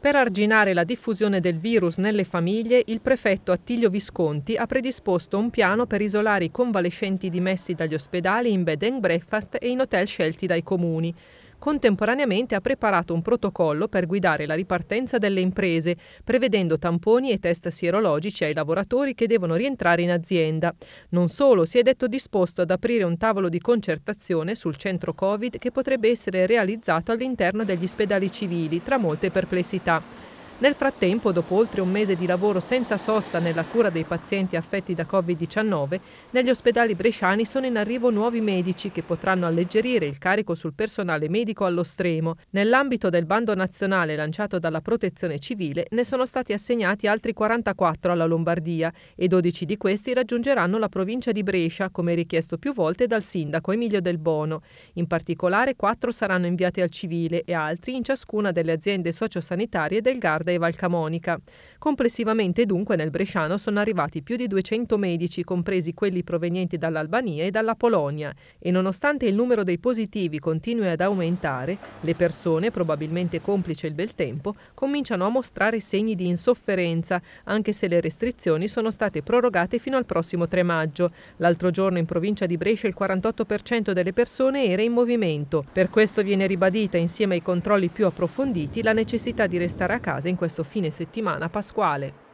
Per arginare la diffusione del virus nelle famiglie, il prefetto Attilio Visconti ha predisposto un piano per isolare i convalescenti dimessi dagli ospedali in bed and breakfast e in hotel scelti dai comuni contemporaneamente ha preparato un protocollo per guidare la ripartenza delle imprese, prevedendo tamponi e test sierologici ai lavoratori che devono rientrare in azienda. Non solo, si è detto disposto ad aprire un tavolo di concertazione sul centro Covid che potrebbe essere realizzato all'interno degli ospedali civili, tra molte perplessità. Nel frattempo, dopo oltre un mese di lavoro senza sosta nella cura dei pazienti affetti da Covid-19, negli ospedali bresciani sono in arrivo nuovi medici che potranno alleggerire il carico sul personale medico allo stremo. Nell'ambito del bando nazionale lanciato dalla Protezione Civile ne sono stati assegnati altri 44 alla Lombardia e 12 di questi raggiungeranno la provincia di Brescia, come richiesto più volte dal sindaco Emilio Del Bono. In particolare, 4 saranno inviati al civile e altri in ciascuna delle aziende sociosanitarie del Garda Garda e Valcamonica. Complessivamente dunque nel Bresciano sono arrivati più di 200 medici, compresi quelli provenienti dall'Albania e dalla Polonia e nonostante il numero dei positivi continui ad aumentare, le persone, probabilmente complice il bel tempo, cominciano a mostrare segni di insofferenza, anche se le restrizioni sono state prorogate fino al prossimo 3 maggio. L'altro giorno in provincia di Brescia il 48% delle persone era in movimento. Per questo viene ribadita insieme ai controlli più approfonditi la necessità di restare a casa in in questo fine settimana pasquale.